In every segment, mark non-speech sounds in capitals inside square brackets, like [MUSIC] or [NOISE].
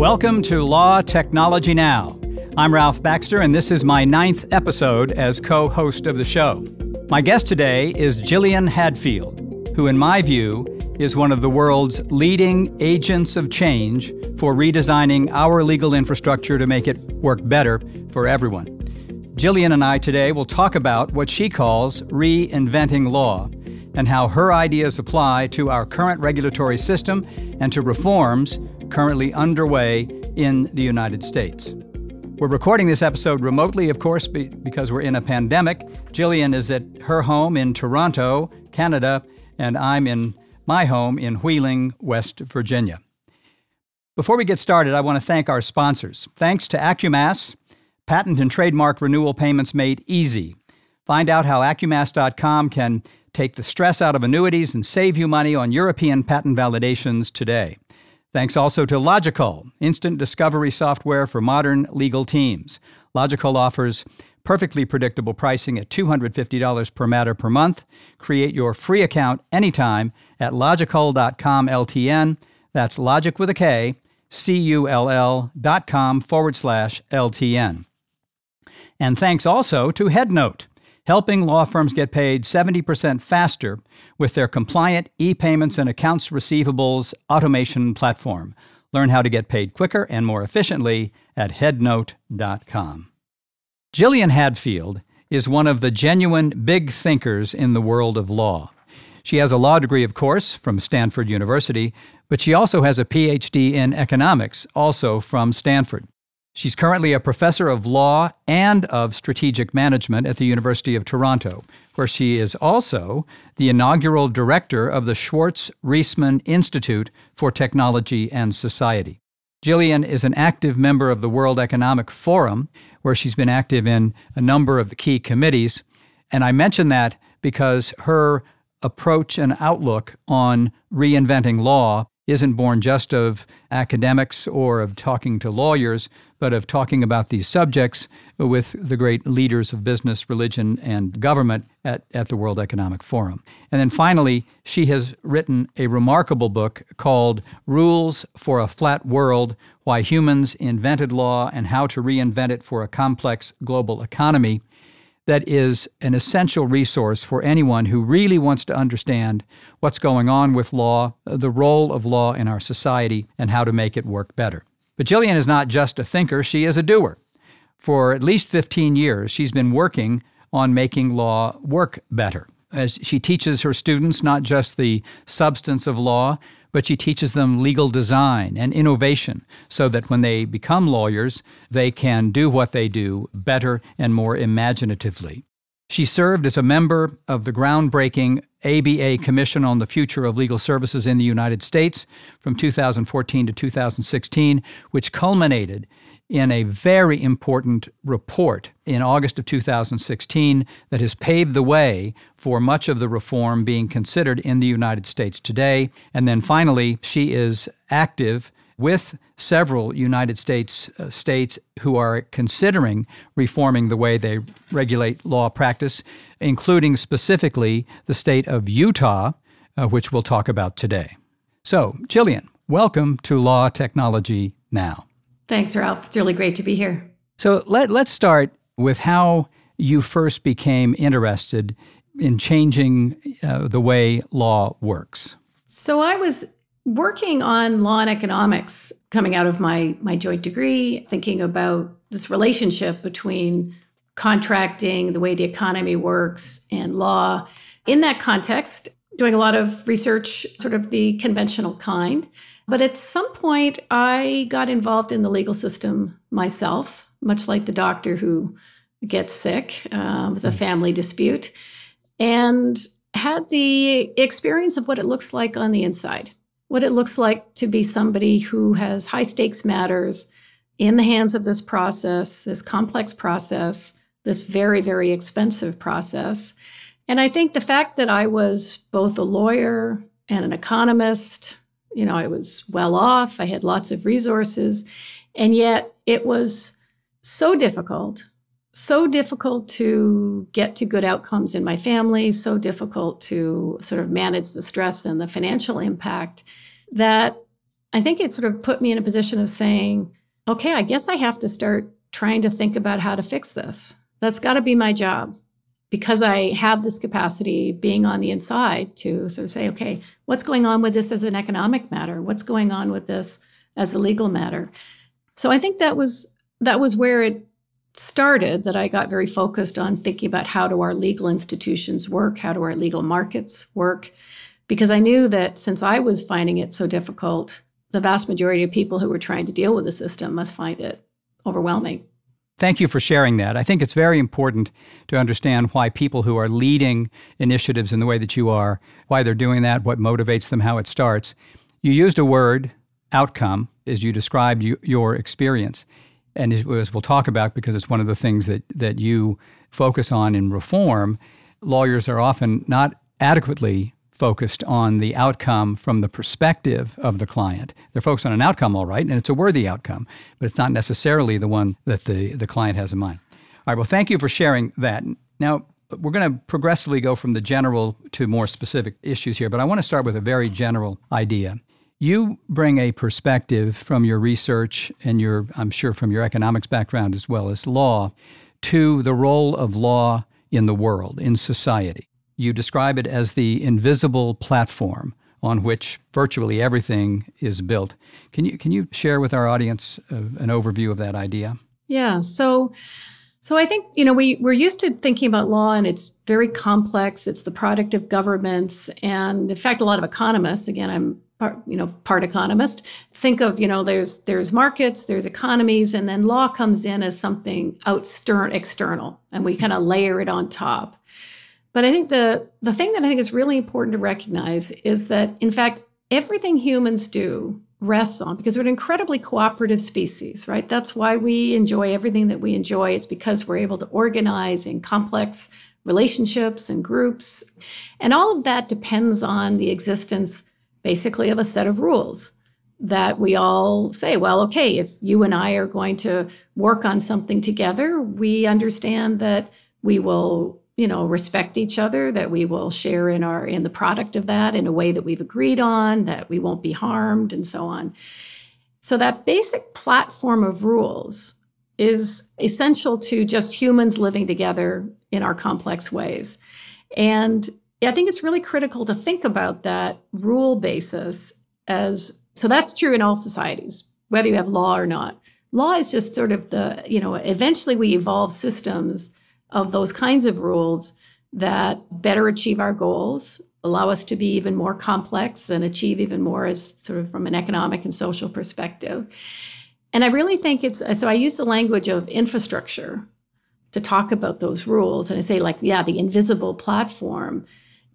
Welcome to Law Technology Now. I'm Ralph Baxter, and this is my ninth episode as co host of the show. My guest today is Jillian Hadfield, who, in my view, is one of the world's leading agents of change for redesigning our legal infrastructure to make it work better for everyone. Jillian and I today will talk about what she calls reinventing law and how her ideas apply to our current regulatory system and to reforms currently underway in the United States. We're recording this episode remotely, of course, because we're in a pandemic. Jillian is at her home in Toronto, Canada, and I'm in my home in Wheeling, West Virginia. Before we get started, I want to thank our sponsors. Thanks to AccuMass, patent and trademark renewal payments made easy. Find out how AccuMass.com can take the stress out of annuities and save you money on European patent validations today. Thanks also to Logical, instant discovery software for modern legal teams. Logical offers perfectly predictable pricing at $250 per matter per month. Create your free account anytime at logical.com LTN. That's logic with a K, C U L L dot com forward slash LTN. And thanks also to Headnote helping law firms get paid 70% faster with their compliant e payments and accounts receivables automation platform. Learn how to get paid quicker and more efficiently at headnote.com. Jillian Hadfield is one of the genuine big thinkers in the world of law. She has a law degree, of course, from Stanford University, but she also has a PhD in economics, also from Stanford. She's currently a professor of law and of strategic management at the University of Toronto, where she is also the inaugural director of the Schwartz Reisman Institute for Technology and Society. Jillian is an active member of the World Economic Forum, where she's been active in a number of the key committees. And I mention that because her approach and outlook on reinventing law isn't born just of academics or of talking to lawyers, but of talking about these subjects with the great leaders of business, religion, and government at, at the World Economic Forum. And then finally, she has written a remarkable book called Rules for a Flat World Why Humans Invented Law and How to Reinvent It for a Complex Global Economy. That is an essential resource for anyone who really wants to understand what's going on with law, the role of law in our society, and how to make it work better. But Jillian is not just a thinker, she is a doer. For at least 15 years, she's been working on making law work better. As she teaches her students not just the substance of law, but she teaches them legal design and innovation so that when they become lawyers, they can do what they do better and more imaginatively. She served as a member of the groundbreaking ABA Commission on the Future of Legal Services in the United States from 2014 to 2016, which culminated in a very important report in August of 2016 that has paved the way for much of the reform being considered in the United States today. And then finally, she is active with several United States uh, states who are considering reforming the way they regulate law practice, including specifically the state of Utah, uh, which we'll talk about today. So, Jillian, welcome to Law Technology Now. Thanks, Ralph. It's really great to be here. So, let, let's start with how you first became interested in changing uh, the way law works. So, I was working on law and economics coming out of my my joint degree thinking about this relationship between contracting the way the economy works and law in that context doing a lot of research sort of the conventional kind but at some point i got involved in the legal system myself much like the doctor who gets sick uh, it was a hmm. family dispute and had the experience of what it looks like on the inside what it looks like to be somebody who has high stakes matters in the hands of this process, this complex process, this very, very expensive process. And I think the fact that I was both a lawyer and an economist, you know, I was well off, I had lots of resources, and yet it was so difficult so difficult to get to good outcomes in my family, so difficult to sort of manage the stress and the financial impact that I think it sort of put me in a position of saying, okay, I guess I have to start trying to think about how to fix this. That's got to be my job because I have this capacity being on the inside to sort of say, okay, what's going on with this as an economic matter? What's going on with this as a legal matter? So I think that was that was where it started that I got very focused on thinking about how do our legal institutions work, how do our legal markets work, because I knew that since I was finding it so difficult, the vast majority of people who were trying to deal with the system must find it overwhelming. Thank you for sharing that. I think it's very important to understand why people who are leading initiatives in the way that you are, why they're doing that, what motivates them, how it starts. You used a word, outcome, as you described you, your experience and as, as we'll talk about, because it's one of the things that, that you focus on in reform, lawyers are often not adequately focused on the outcome from the perspective of the client. They're focused on an outcome, all right, and it's a worthy outcome, but it's not necessarily the one that the, the client has in mind. All right, well, thank you for sharing that. Now, we're going to progressively go from the general to more specific issues here, but I want to start with a very general idea. You bring a perspective from your research and your, I'm sure, from your economics background as well as law to the role of law in the world, in society. You describe it as the invisible platform on which virtually everything is built. Can you, can you share with our audience uh, an overview of that idea? Yeah. So, so I think, you know, we, we're used to thinking about law and it's very complex. It's the product of governments. And in fact, a lot of economists, again, I'm part, you know, part economist, think of, you know, there's there's markets, there's economies, and then law comes in as something outstern external, and we kind of layer it on top. But I think the the thing that I think is really important to recognize is that in fact everything humans do rests on because we're an incredibly cooperative species, right? That's why we enjoy everything that we enjoy. It's because we're able to organize in complex relationships and groups. And all of that depends on the existence basically of a set of rules that we all say, well, okay, if you and I are going to work on something together, we understand that we will, you know, respect each other, that we will share in our in the product of that in a way that we've agreed on, that we won't be harmed and so on. So that basic platform of rules is essential to just humans living together in our complex ways. And I think it's really critical to think about that rule basis as so that's true in all societies, whether you have law or not. Law is just sort of the, you know, eventually we evolve systems of those kinds of rules that better achieve our goals, allow us to be even more complex and achieve even more as sort of from an economic and social perspective. And I really think it's so I use the language of infrastructure to talk about those rules. And I say, like, yeah, the invisible platform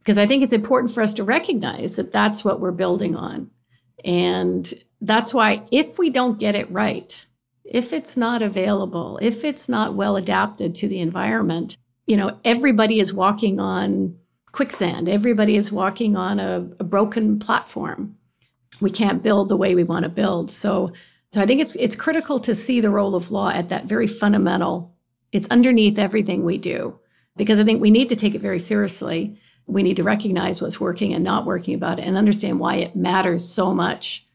because I think it's important for us to recognize that that's what we're building on. And that's why if we don't get it right, if it's not available, if it's not well adapted to the environment, you know, everybody is walking on quicksand. Everybody is walking on a, a broken platform. We can't build the way we want to build. So, so I think it's it's critical to see the role of law at that very fundamental. It's underneath everything we do because I think we need to take it very seriously we need to recognize what's working and not working about it and understand why it matters so much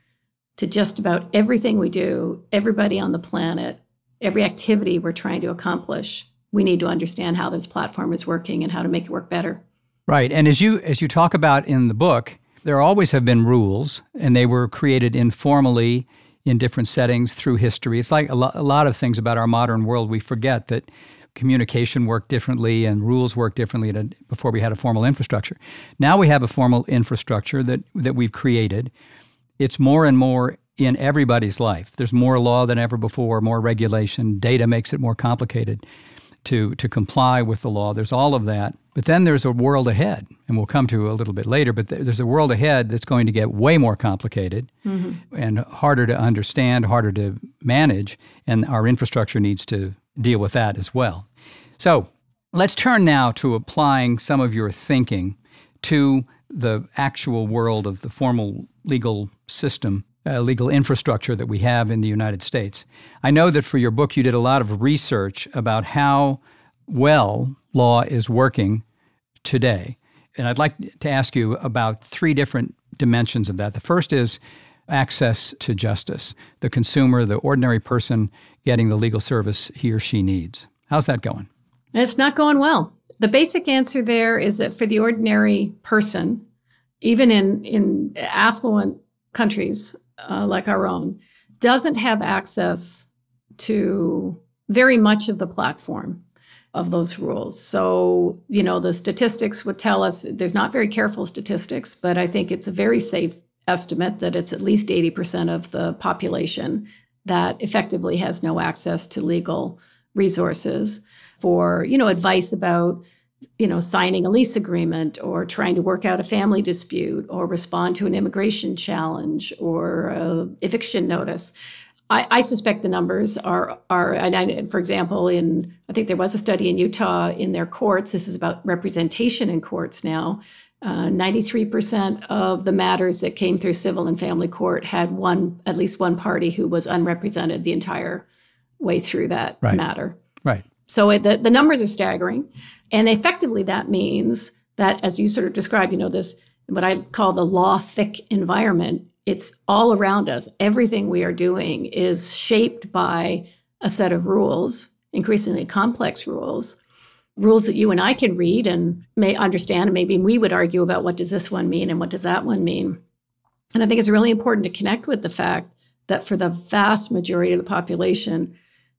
to just about everything we do, everybody on the planet, every activity we're trying to accomplish. We need to understand how this platform is working and how to make it work better. Right. And as you as you talk about in the book, there always have been rules and they were created informally in different settings through history. It's like a, lo- a lot of things about our modern world we forget that communication worked differently and rules worked differently before we had a formal infrastructure. Now we have a formal infrastructure that, that we've created. It's more and more in everybody's life. There's more law than ever before, more regulation. Data makes it more complicated to, to comply with the law. There's all of that. But then there's a world ahead, and we'll come to a little bit later, but there's a world ahead that's going to get way more complicated mm-hmm. and harder to understand, harder to manage, and our infrastructure needs to deal with that as well. So let's turn now to applying some of your thinking to the actual world of the formal legal system, uh, legal infrastructure that we have in the United States. I know that for your book, you did a lot of research about how well law is working today. And I'd like to ask you about three different dimensions of that. The first is access to justice, the consumer, the ordinary person getting the legal service he or she needs. How's that going? It's not going well. The basic answer there is that for the ordinary person, even in, in affluent countries uh, like our own, doesn't have access to very much of the platform of those rules. So, you know, the statistics would tell us there's not very careful statistics, but I think it's a very safe estimate that it's at least 80% of the population that effectively has no access to legal resources for, you know, advice about, you know, signing a lease agreement or trying to work out a family dispute or respond to an immigration challenge or eviction notice. I, I, suspect the numbers are are and I, for example in I think there was a study in Utah in their courts. This is about representation in courts now. Uh, 93% of the matters that came through civil and family court had one, at least one party who was unrepresented the entire way through that right. matter. Right. So it, the, the numbers are staggering. And effectively, that means that, as you sort of described, you know, this, what I call the law thick environment, it's all around us. Everything we are doing is shaped by a set of rules, increasingly complex rules, rules that you and I can read and may understand. And maybe we would argue about what does this one mean and what does that one mean. And I think it's really important to connect with the fact that for the vast majority of the population,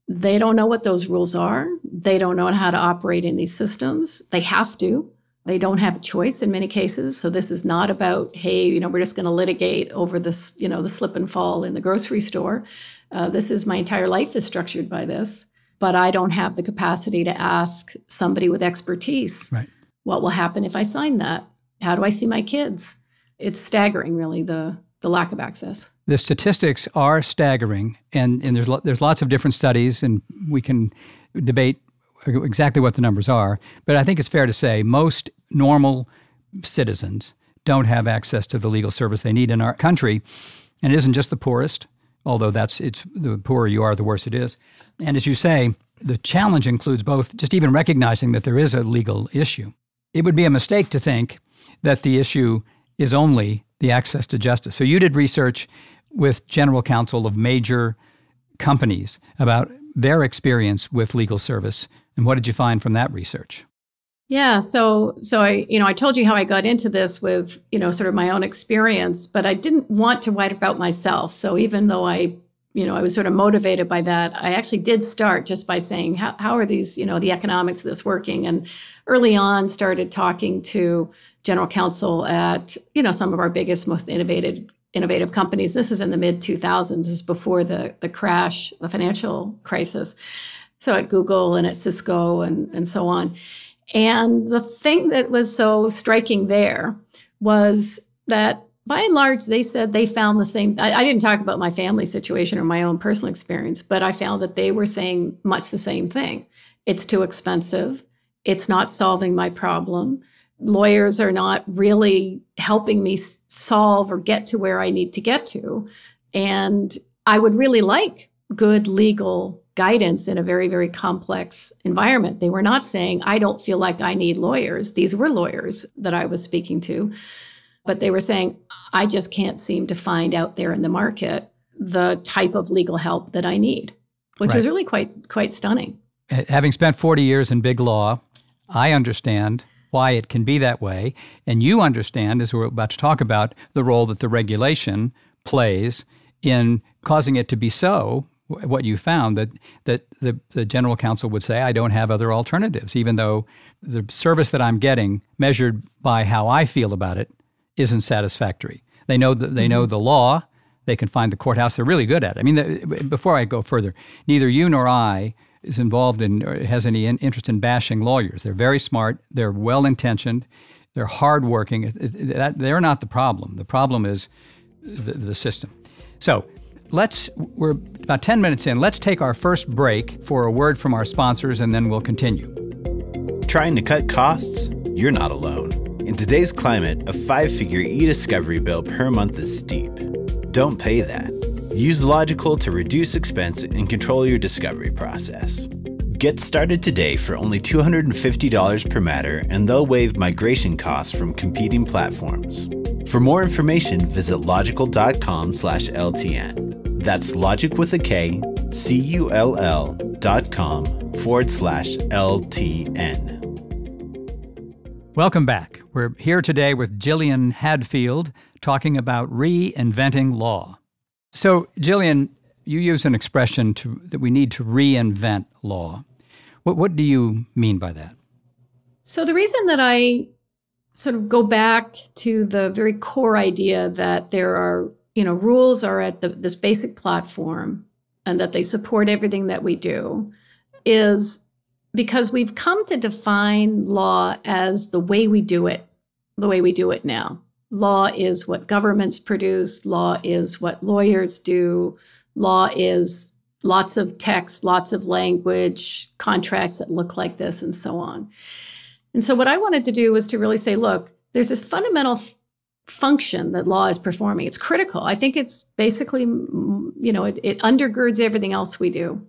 they don't know what those rules are. They don't know how to operate in these systems. They have to. They don't have a choice in many cases. So this is not about, hey, you know, we're just going to litigate over this, you know, the slip and fall in the grocery store. Uh, this is my entire life is structured by this but I don't have the capacity to ask somebody with expertise right. what will happen if I sign that? How do I see my kids? It's staggering, really, the, the lack of access. The statistics are staggering, and, and there's, lo- there's lots of different studies, and we can debate exactly what the numbers are. But I think it's fair to say most normal citizens don't have access to the legal service they need in our country. And it isn't just the poorest, although that's it's the poorer you are, the worse it is. And as you say, the challenge includes both just even recognizing that there is a legal issue. It would be a mistake to think that the issue is only the access to justice. So you did research with general counsel of major companies about their experience with legal service and what did you find from that research? Yeah, so so I you know I told you how I got into this with you know sort of my own experience, but I didn't want to write about myself. So even though I you know I was sort of motivated by that, I actually did start just by saying how how are these you know the economics of this working, and early on started talking to general counsel at you know some of our biggest, most innovative innovative companies. This was in the mid 2000s. This is before the the crash, the financial crisis. So at Google and at Cisco and and so on and the thing that was so striking there was that by and large, they said they found the same. I, I, didn't talk about my family situation or my own personal experience, but I found that they were saying much the same thing. It's too expensive. It's not solving my problem. Lawyers are not really helping me solve or get to where I need to get to. And I would really like good legal guidance in a very, very complex environment. They were not saying, I don't feel like I need lawyers. These were lawyers that I was speaking to. But they were saying, I just can't seem to find out there in the market the type of legal help that I need, which right. was really quite quite stunning. Having spent 40 years in big law, I understand why it can be that way, and you understand as we're about to talk about the role that the regulation plays in causing it to be so what you found that that the, the general counsel would say, I don't have other alternatives, even though the service that I'm getting, measured by how I feel about it, isn't satisfactory. They know the, they know mm-hmm. the law. They can find the courthouse. They're really good at it. I mean, the, before I go further, neither you nor I is involved in or has any in, interest in bashing lawyers. They're very smart. They're well intentioned. They're hardworking. It, it, that, they're not the problem. The problem is the, the system. So let's, we're about 10 minutes in. Let's take our first break for a word from our sponsors and then we'll continue. Trying to cut costs? You're not alone. In today's climate, a five figure e discovery bill per month is steep. Don't pay that. Use Logical to reduce expense and control your discovery process. Get started today for only $250 per matter, and they'll waive migration costs from competing platforms. For more information, visit logical.com/ltn. That's logic with a K, C U L L dot com forward slash LTN. Welcome back. We're here today with Jillian Hadfield talking about reinventing law. So, Jillian, you use an expression to, that we need to reinvent law. What, what do you mean by that? So, the reason that I sort of go back to the very core idea that there are you know, rules are at the, this basic platform and that they support everything that we do is because we've come to define law as the way we do it, the way we do it now. Law is what governments produce, law is what lawyers do, law is lots of text, lots of language, contracts that look like this, and so on. And so, what I wanted to do was to really say, look, there's this fundamental function that law is performing. It's critical. I think it's basically, you know, it, it undergirds everything else we do.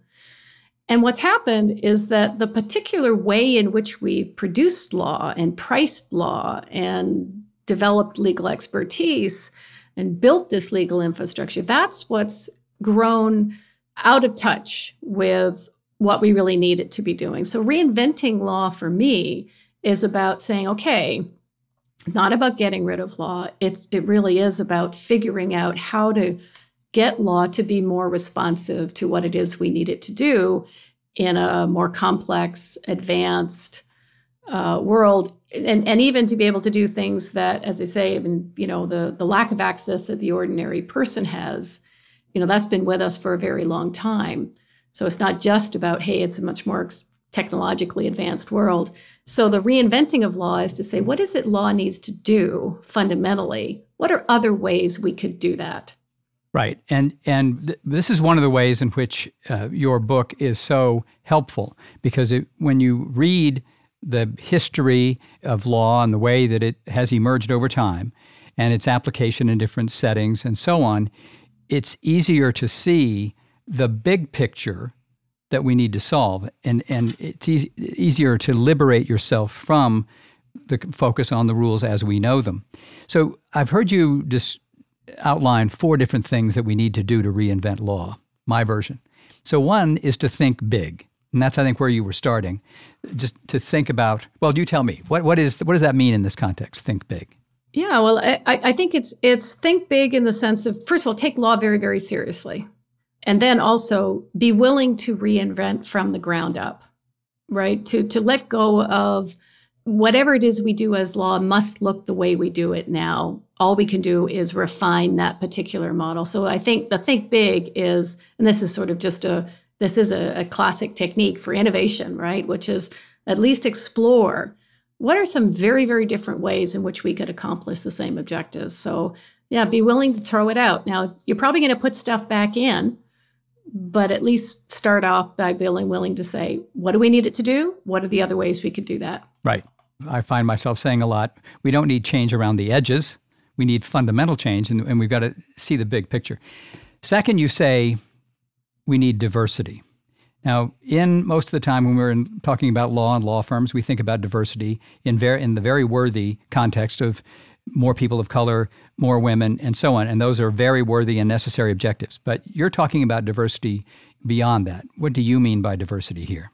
And what's happened is that the particular way in which we've produced law and priced law and developed legal expertise and built this legal infrastructure, that's what's grown out of touch with what we really need it to be doing. So, reinventing law for me is about saying, okay, not about getting rid of law. It's, it really is about figuring out how to get law to be more responsive to what it is we need it to do in a more complex, advanced uh, world, and, and even to be able to do things that, as I say, even you know the the lack of access that the ordinary person has, you know that's been with us for a very long time. So it's not just about hey, it's a much more ex- technologically advanced world. So the reinventing of law is to say, what is it law needs to do fundamentally? What are other ways we could do that? Right, and and th- this is one of the ways in which uh, your book is so helpful because it, when you read the history of law and the way that it has emerged over time, and its application in different settings and so on, it's easier to see the big picture that we need to solve. And, and it's e- easier to liberate yourself from the focus on the rules as we know them. So I've heard you just outline four different things that we need to do to reinvent law, my version. So one is to think big. And that's, I think, where you were starting. Just to think about, well, you tell me, what, what, is, what does that mean in this context, think big? Yeah, well, I, I think it's it's think big in the sense of first of all, take law very, very seriously and then also be willing to reinvent from the ground up right to to let go of whatever it is we do as law must look the way we do it now all we can do is refine that particular model so i think the think big is and this is sort of just a this is a, a classic technique for innovation right which is at least explore what are some very very different ways in which we could accomplish the same objectives so yeah be willing to throw it out now you're probably going to put stuff back in but at least start off by being willing to say, what do we need it to do? What are the other ways we could do that? Right. I find myself saying a lot, we don't need change around the edges. We need fundamental change, and, and we've got to see the big picture. Second, you say we need diversity. Now, in most of the time when we're in, talking about law and law firms, we think about diversity in, ver- in the very worthy context of more people of color, more women, and so on. And those are very worthy and necessary objectives. But you're talking about diversity beyond that. What do you mean by diversity here?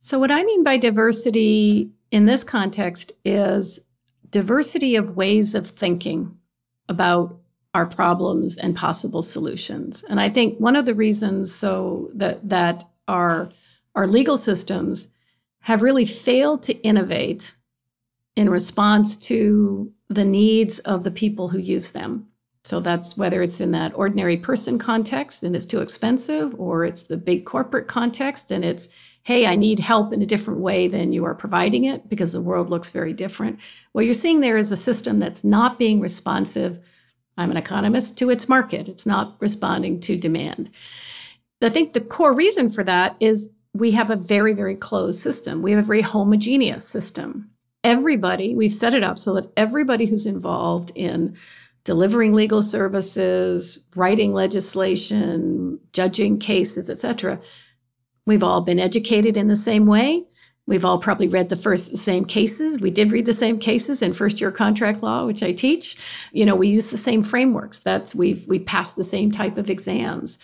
So, what I mean by diversity in this context is diversity of ways of thinking about our problems and possible solutions. And I think one of the reasons so that that our our legal systems have really failed to innovate in response to the needs of the people who use them. So that's whether it's in that ordinary person context and it's too expensive, or it's the big corporate context and it's, hey, I need help in a different way than you are providing it because the world looks very different. What you're seeing there is a system that's not being responsive. I'm an economist to its market, it's not responding to demand. I think the core reason for that is we have a very, very closed system. We have a very homogeneous system everybody, we've set it up so that everybody who's involved in delivering legal services, writing legislation, judging cases, etc. We've all been educated in the same way. We've all probably read the first same cases. We did read the same cases in first year contract law, which I teach. You know, we use the same frameworks. That's we've we passed the same type of exams.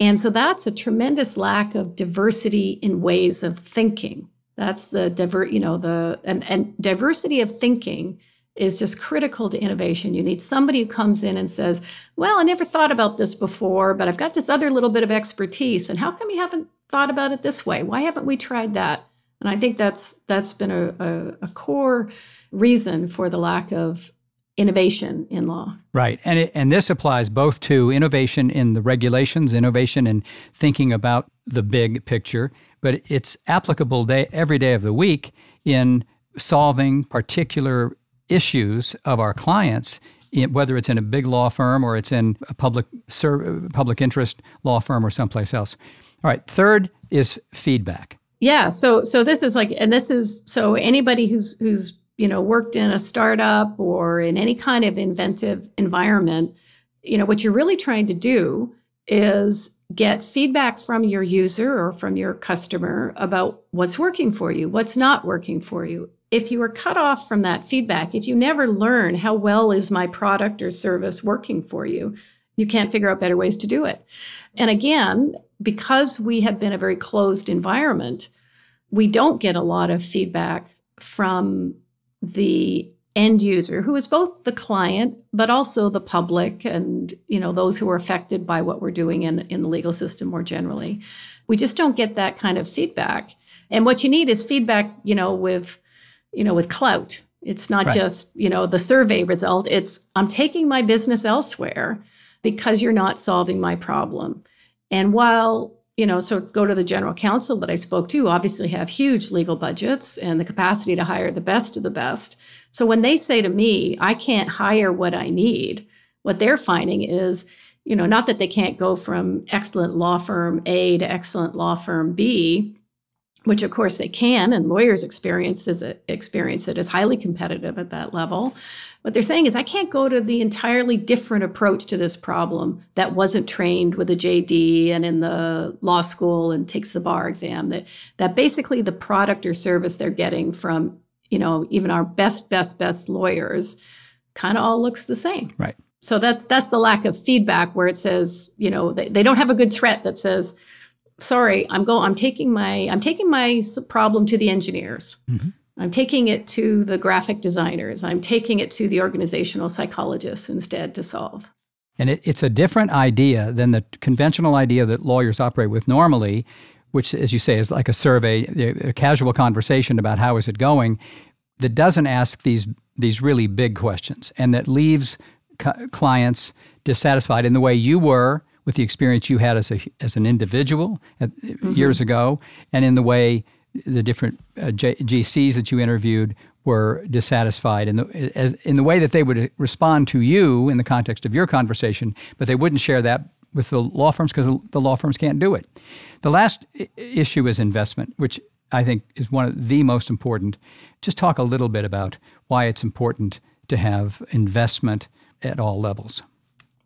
And so that's a tremendous lack of diversity in ways of thinking. That's the diver, you know, the and, and diversity of thinking is just critical to innovation. You need somebody who comes in and says, Well, I never thought about this before, but I've got this other little bit of expertise. And how come we haven't thought about it this way? Why haven't we tried that? And I think that's that's been a, a, a core reason for the lack of innovation in law. Right. And it, and this applies both to innovation in the regulations, innovation in thinking about the big picture, but it's applicable day every day of the week in solving particular issues of our clients whether it's in a big law firm or it's in a public public interest law firm or someplace else. All right, third is feedback. Yeah, so so this is like and this is so anybody who's who's you know worked in a startup or in any kind of inventive environment you know what you're really trying to do is get feedback from your user or from your customer about what's working for you what's not working for you if you are cut off from that feedback if you never learn how well is my product or service working for you you can't figure out better ways to do it and again because we have been a very closed environment we don't get a lot of feedback from the end user who is both the client but also the public and you know those who are affected by what we're doing in, in the legal system more generally we just don't get that kind of feedback and what you need is feedback you know with you know with clout it's not right. just you know the survey result it's i'm taking my business elsewhere because you're not solving my problem and while you know, so go to the general counsel that I spoke to, obviously have huge legal budgets and the capacity to hire the best of the best. So when they say to me, I can't hire what I need, what they're finding is, you know, not that they can't go from excellent law firm A to excellent law firm B which of course they can, and lawyers experience, it, experience it as highly competitive at that level. What they're saying is, I can't go to the entirely different approach to this problem that wasn't trained with a JD and in the law school and takes the bar exam. That that basically the product or service they're getting from, you know, even our best, best, best lawyers, kind of all looks the same. Right. So that's that's the lack of feedback where it says, you know, they, they don't have a good threat that says sorry, I'm going. I'm taking my I'm taking my problem to the engineers. Mm-hmm. I'm taking it to the graphic designers. I'm taking it to the organizational psychologists instead to solve. And it, it's a different idea than the conventional idea that lawyers operate with normally, which, as you say, is like a survey, a casual conversation about how is it going, that doesn't ask these these really big questions and that leaves clients dissatisfied in the way you were with the experience you had as a as an individual at, mm-hmm. years ago, and in the way the different uh, J- GCs that you interviewed were dissatisfied in the as, in the way that they would respond to you in the context of your conversation, but they wouldn't share that with the law firms because the law firms can't do it. The last I- issue is investment, which I think is one of the most important. Just talk a little bit about why it's important to have investment at all levels.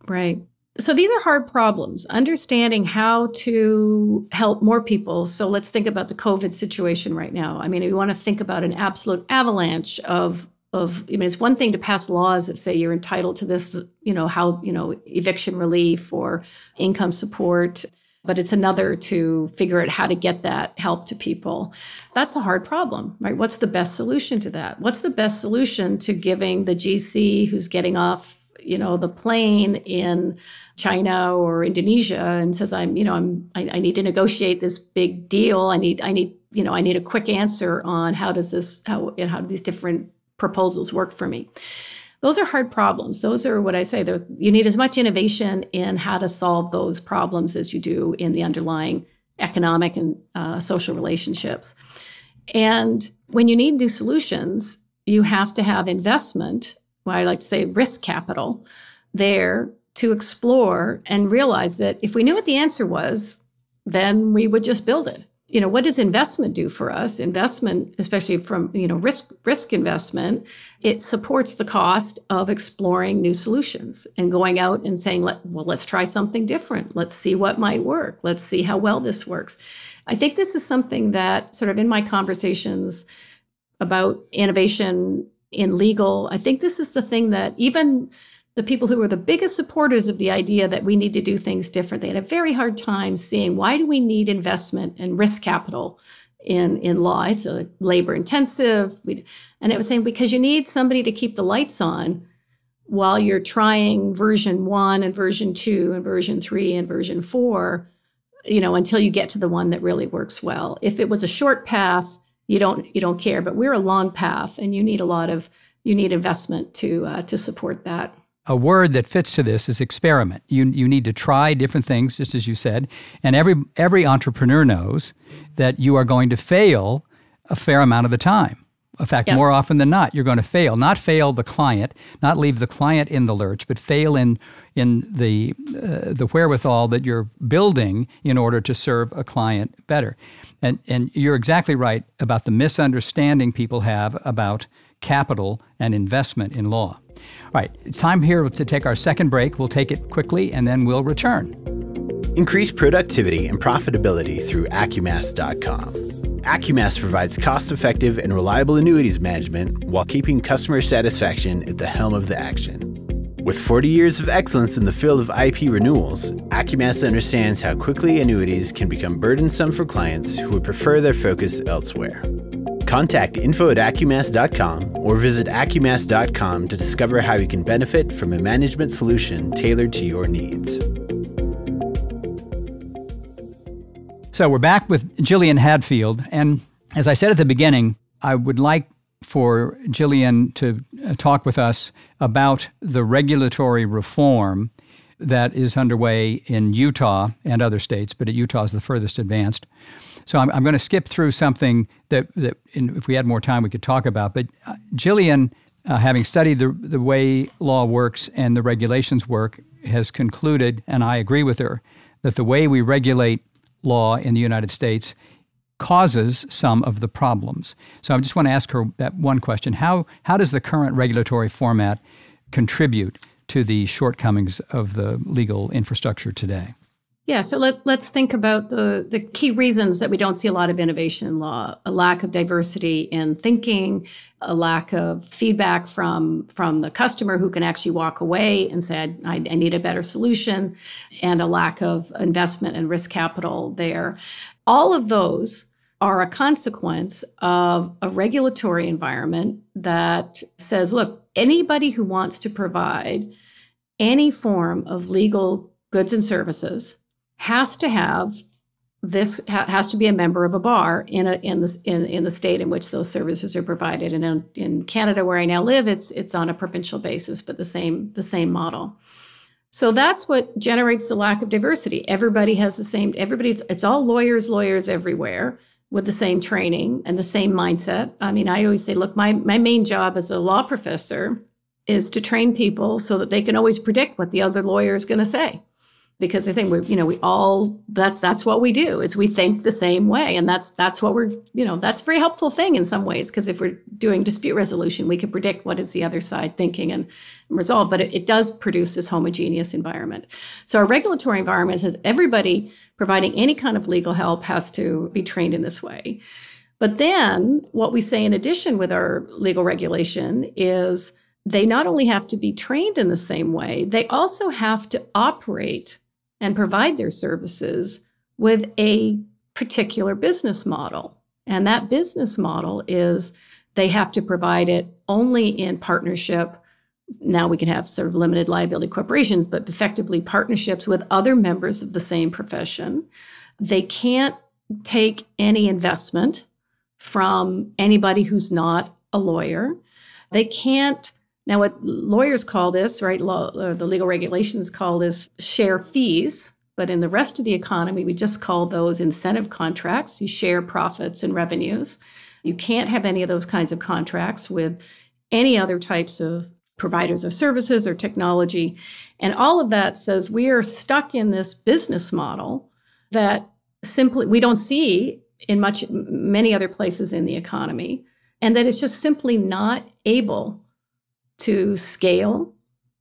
Right. So these are hard problems, understanding how to help more people. So let's think about the COVID situation right now. I mean, we want to think about an absolute avalanche of of I mean, it's one thing to pass laws that say you're entitled to this, you know, how, you know, eviction relief or income support, but it's another to figure out how to get that help to people. That's a hard problem, right? What's the best solution to that? What's the best solution to giving the GC who's getting off you know the plane in China or Indonesia and says I'm you know I'm I, I need to negotiate this big deal I need I need you know I need a quick answer on how does this how you know, how do these different proposals work for me those are hard problems those are what i say they you need as much innovation in how to solve those problems as you do in the underlying economic and uh, social relationships and when you need new solutions you have to have investment what I like to say risk capital there to explore and realize that if we knew what the answer was, then we would just build it. You know, what does investment do for us? Investment, especially from, you know, risk risk investment, it supports the cost of exploring new solutions and going out and saying, Let, well, let's try something different. Let's see what might work. Let's see how well this works. I think this is something that sort of in my conversations about innovation in legal. I think this is the thing that even the people who were the biggest supporters of the idea that we need to do things different, they had a very hard time seeing why do we need investment and risk capital in in law. It's a labor intensive, we, and it was saying because you need somebody to keep the lights on while you're trying version one and version two and version three and version four, you know, until you get to the one that really works well. If it was a short path, you don't you don't care. But we're a long path, and you need a lot of you need investment to uh, to support that. A word that fits to this is experiment. You you need to try different things, just as you said. And every every entrepreneur knows that you are going to fail a fair amount of the time. In fact, yep. more often than not, you're going to fail. Not fail the client, not leave the client in the lurch, but fail in in the uh, the wherewithal that you're building in order to serve a client better. And and you're exactly right about the misunderstanding people have about capital and investment in law. All right, it's time here to take our second break. We'll take it quickly and then we'll return. Increase productivity and profitability through acumass.com. Acumass provides cost-effective and reliable annuities management while keeping customer satisfaction at the helm of the action. With 40 years of excellence in the field of IP renewals, Acumasa understands how quickly annuities can become burdensome for clients who would prefer their focus elsewhere. Contact info at acumass.com or visit acumass.com to discover how you can benefit from a management solution tailored to your needs. So we're back with Jillian Hadfield. And as I said at the beginning, I would like for Jillian to uh, talk with us about the regulatory reform that is underway in Utah and other states, but Utah is the furthest advanced. So I'm, I'm going to skip through something that, that in, if we had more time, we could talk about. But Jillian, uh, uh, having studied the, the way law works and the regulations work, has concluded, and I agree with her, that the way we regulate law in the United States causes some of the problems. So I just want to ask her that one question. How, how does the current regulatory format contribute to the shortcomings of the legal infrastructure today? Yeah, so let, let's think about the, the key reasons that we don't see a lot of innovation in law a lack of diversity in thinking, a lack of feedback from, from the customer who can actually walk away and say, I, I need a better solution, and a lack of investment and risk capital there. All of those are a consequence of a regulatory environment that says, look, anybody who wants to provide any form of legal goods and services has to have this ha- has to be a member of a bar in a in the in, in the state in which those services are provided and in, in Canada where I now live it's it's on a provincial basis but the same the same model so that's what generates the lack of diversity everybody has the same everybody it's, it's all lawyers lawyers everywhere with the same training and the same mindset. I mean, I always say, look, my, my main job as a law professor is to train people so that they can always predict what the other lawyer is going to say because they say we you know we all that's that's what we do is we think the same way and that's that's what we're you know that's a very helpful thing in some ways because if we're doing dispute resolution we can predict what is the other side thinking and, and resolve but it, it does produce this homogeneous environment so our regulatory environment has everybody providing any kind of legal help has to be trained in this way but then what we say in addition with our legal regulation is they not only have to be trained in the same way, they also have to operate and provide their services with a particular business model. And that business model is they have to provide it only in partnership. Now we can have sort of limited liability corporations, but effectively partnerships with other members of the same profession. They can't take any investment from anybody who's not a lawyer. They can't now, what lawyers call this, right? Law, or uh, the legal regulations call this share fees, but in the rest of the economy, we just call those incentive contracts. You share profits and revenues. You can't have any of those kinds of contracts with any other types of providers of services or technology. And all of that says we are stuck in this business model that simply we don't see in much many other places in the economy and that it's just simply not able to scale,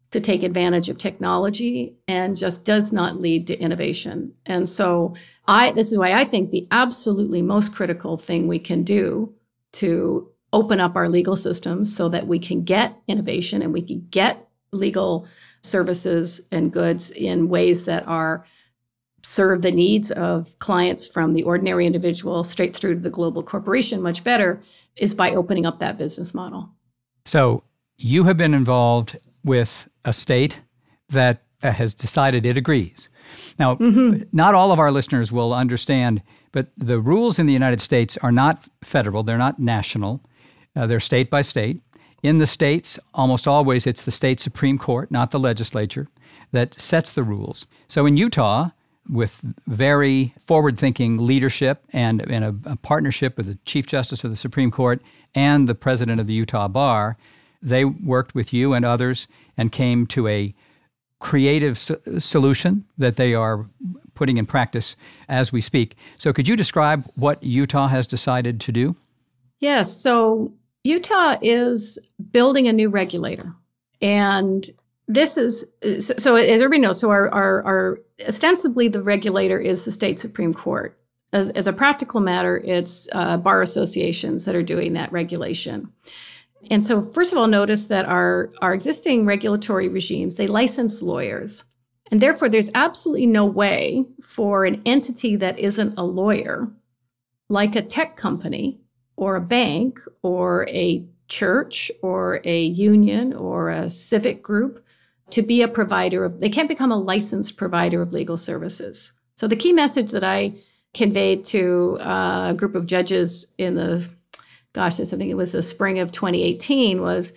to take advantage of technology, and just does not lead to innovation. And so, I, this is why I think the absolutely most critical thing we can do to open up our legal systems so that we can get innovation and we can get legal services and goods in ways that are serve the needs of clients from the ordinary individual straight through to the global corporation much better is by opening up that business model. So you have been involved with a state that uh, has decided it agrees. Now, mm-hmm. not all of our listeners will understand, but the rules in the United States are not federal, they're not national, uh, they're state by state. In the states, almost always it's the state Supreme Court, not the legislature, that sets the rules. So in Utah, with very forward thinking leadership and in a, a partnership with the Chief Justice of the Supreme Court and the President of the Utah Bar, they worked with you and others and came to a creative so- solution that they are putting in practice as we speak. So, could you describe what Utah has decided to do? Yes. So, Utah is building a new regulator. And this is so, so as everybody knows, so our, our, our, ostensibly the regulator is the state Supreme Court. As, as a practical matter, it's uh, bar associations that are doing that regulation. And so first of all, notice that our, our existing regulatory regimes, they license lawyers. And therefore, there's absolutely no way for an entity that isn't a lawyer, like a tech company or a bank or a church or a union or a civic group, to be a provider of, they can't become a licensed provider of legal services. So the key message that I conveyed to uh, a group of judges in the gosh, this I think it was the spring of 2018 was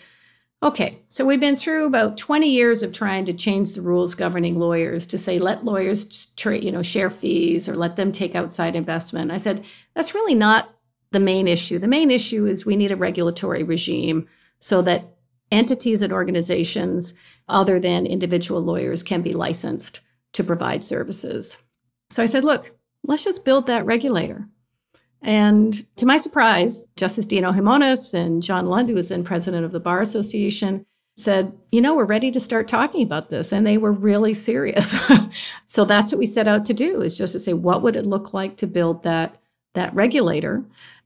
okay, so we've been through about 20 years of trying to change the rules governing lawyers to say let lawyers tra- you know share fees or let them take outside investment. I said that's really not the main issue. The main issue is we need a regulatory regime so that entities and organizations other than individual lawyers can be licensed to provide services. So I said, look, let's just build that regulator. And to my surprise, Justice Dino Jimones and John Lund, who was then president of the Bar Association, said, you know, we're ready to start talking about this. And they were really serious. [LAUGHS] so that's what we set out to do is just to say, what would it look like to build that that regulator?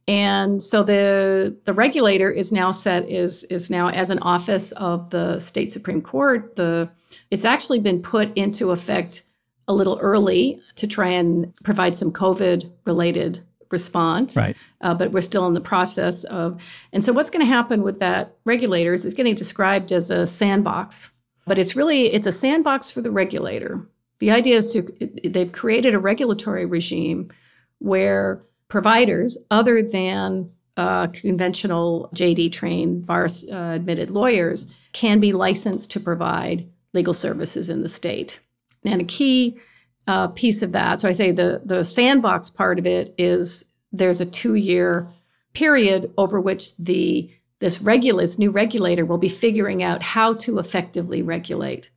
And so the the regulator is now set is is now as an office of the state Supreme Court. The it's actually been put into effect a little early to try and provide some COVID related response. Right. Uh, but we're still in the process of. And so, what's going to happen with that regulator is it's getting described as a sandbox, but it's really it's a sandbox for the regulator. The idea is to they've created a regulatory regime where providers other than uh, conventional JD trained bar uh, admitted lawyers can be licensed to provide legal services in the state. And a key uh, piece of that. So I say the the sandbox part of it is there's a two year period over which the this regulus new regulator will be figuring out how to effectively regulate.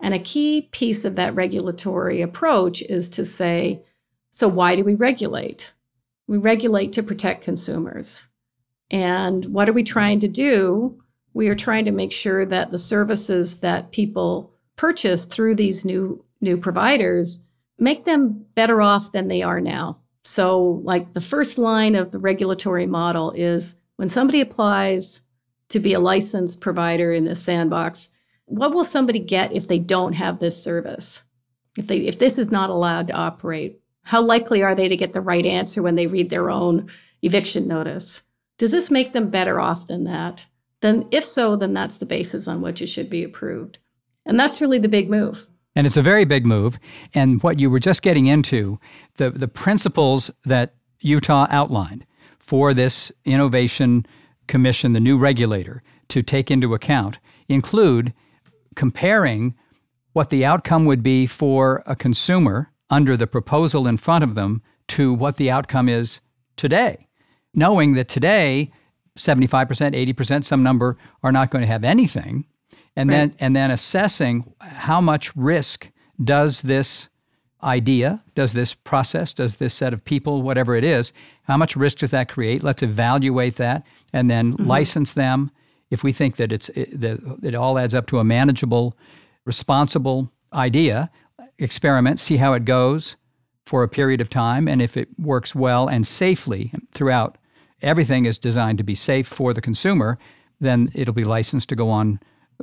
And a key piece of that regulatory approach is to say, so why do we regulate? We regulate to protect consumers. And what are we trying to do? We are trying to make sure that the services that people purchase through these new new providers make them better off than they are now. So, like the first line of the regulatory model is when somebody applies to be a licensed provider in the sandbox, what will somebody get if they don't have this service? If they if this is not allowed to operate, how likely are they to get the right answer when they read their own eviction notice? Does this make them better off than that? Then if so, then that's the basis on which it should be approved. And that's really the big move. And it's a very big move. And what you were just getting into, the, the principles that Utah outlined for this innovation commission, the new regulator, to take into account include comparing what the outcome would be for a consumer under the proposal in front of them to what the outcome is today, knowing that today 75%, 80%, some number are not going to have anything and right. then and then assessing how much risk does this idea, does this process, does this set of people, whatever it is, how much risk does that create? Let's evaluate that and then mm-hmm. license them. If we think that it's it, that it all adds up to a manageable, responsible idea, experiment, see how it goes for a period of time, and if it works well and safely throughout, everything is designed to be safe for the consumer. Then it'll be licensed to go on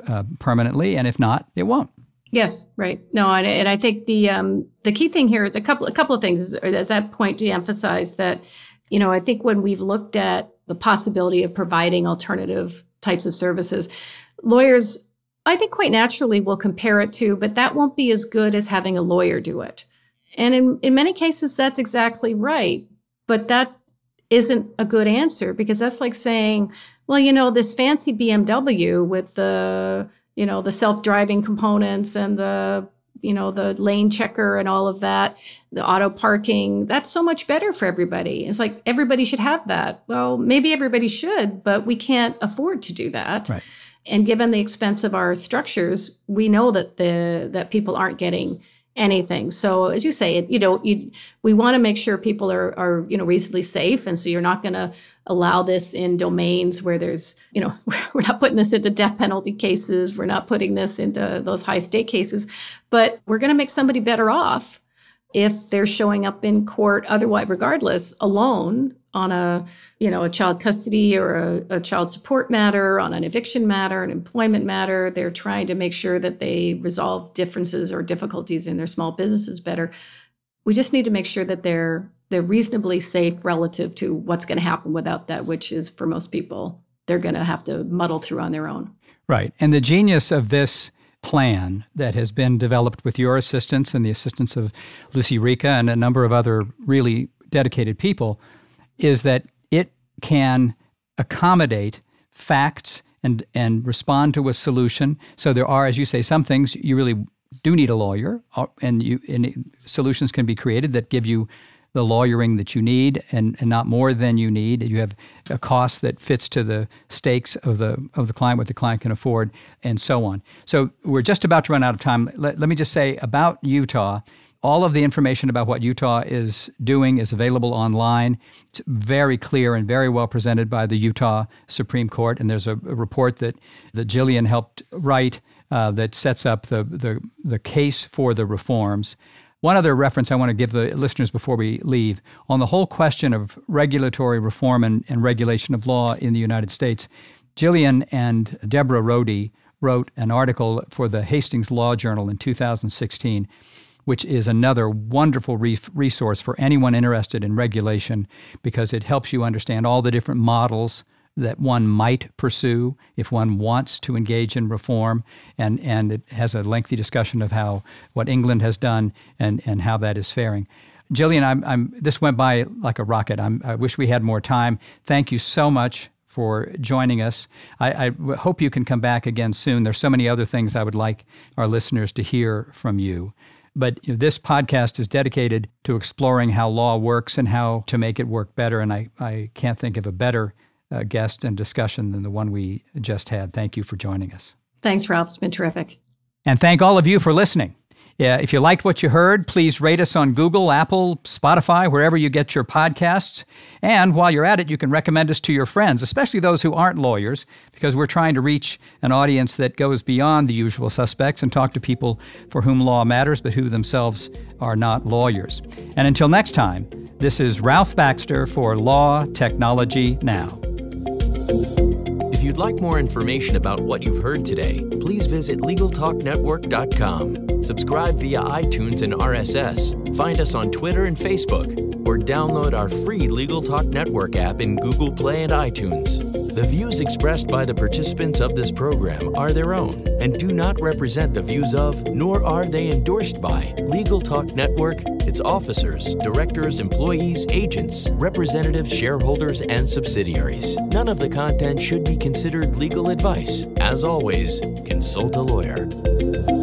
uh, permanently, and if not, it won't. Yes, right. No, and, and I think the um, the key thing here is a couple a couple of things. Is that point to emphasize that you know I think when we've looked at the possibility of providing alternative types of services, lawyers I think quite naturally will compare it to, but that won't be as good as having a lawyer do it. And in in many cases, that's exactly right. But that isn't a good answer because that's like saying well, you know, this fancy BMW with the, you know, the self-driving components and the, you know, the lane checker and all of that, the auto parking, that's so much better for everybody. It's like everybody should have that. Well, maybe everybody should, but we can't afford to do that. Right. And given the expense of our structures, we know that the that people aren't getting anything. So as you say, it, you know, you, we want to make sure people are, are, you know, reasonably safe. And so you're not going to allow this in domains where there's, you know, [LAUGHS] we're not putting this into death penalty cases. We're not putting this into those high state cases, but we're going to make somebody better off if they're showing up in court otherwise, regardless, alone on a you know a child custody or a, a, child support matter on an eviction matter an employment matter they're trying to make sure that they resolve differences or difficulties in their small businesses better we just need to make sure that they're they're reasonably safe relative to what's going to happen without that which is for most people they're going to have to muddle through on their own right and the genius of this plan that has been developed with your assistance and the assistance of lucy rica and a number of other really dedicated people is that it can accommodate facts and, and respond to a solution. So there are, as you say, some things you really do need a lawyer, uh, and, you, and solutions can be created that give you the lawyering that you need and, and not more than you need. You have a cost that fits to the stakes of the of the client, what the client can afford, and so on. So we're just about to run out of time. Let, let me just say about Utah all of the information about what Utah is doing is available online. It's very clear and very well presented by the Utah Supreme Court. And there's a, a report that, that Jillian helped write uh, that sets up the, the, the case for the reforms. One other reference I want to give the listeners before we leave on the whole question of regulatory reform and, and regulation of law in the United States, Jillian and Deborah Rohde wrote an article for the Hastings Law Journal in 2016 which is another wonderful re- resource for anyone interested in regulation because it helps you understand all the different models that one might pursue if one wants to engage in reform. And, and it has a lengthy discussion of how what England has done and, and how that is faring. Jillian, I'm, I'm, this went by like a rocket. I'm, i wish we had more time. Thank you so much for joining us. I, I hope you can come back again soon. There's so many other things I would like our listeners to hear from you. But you know, this podcast is dedicated to exploring how law works and how to make it work better. And I, I can't think of a better uh, guest and discussion than the one we just had. Thank you for joining us. Thanks, Ralph. It's been terrific. And thank all of you for listening. Yeah, if you liked what you heard, please rate us on Google, Apple, Spotify, wherever you get your podcasts. And while you're at it, you can recommend us to your friends, especially those who aren't lawyers, because we're trying to reach an audience that goes beyond the usual suspects and talk to people for whom law matters, but who themselves are not lawyers. And until next time, this is Ralph Baxter for Law Technology Now you'd like more information about what you've heard today, please visit LegalTalkNetwork.com. Subscribe via iTunes and RSS. Find us on Twitter and Facebook, or download our free Legal Talk Network app in Google Play and iTunes. The views expressed by the participants of this program are their own and do not represent the views of, nor are they endorsed by, Legal Talk Network, its officers, directors, employees, agents, representatives, shareholders, and subsidiaries. None of the content should be considered legal advice. As always, consult a lawyer.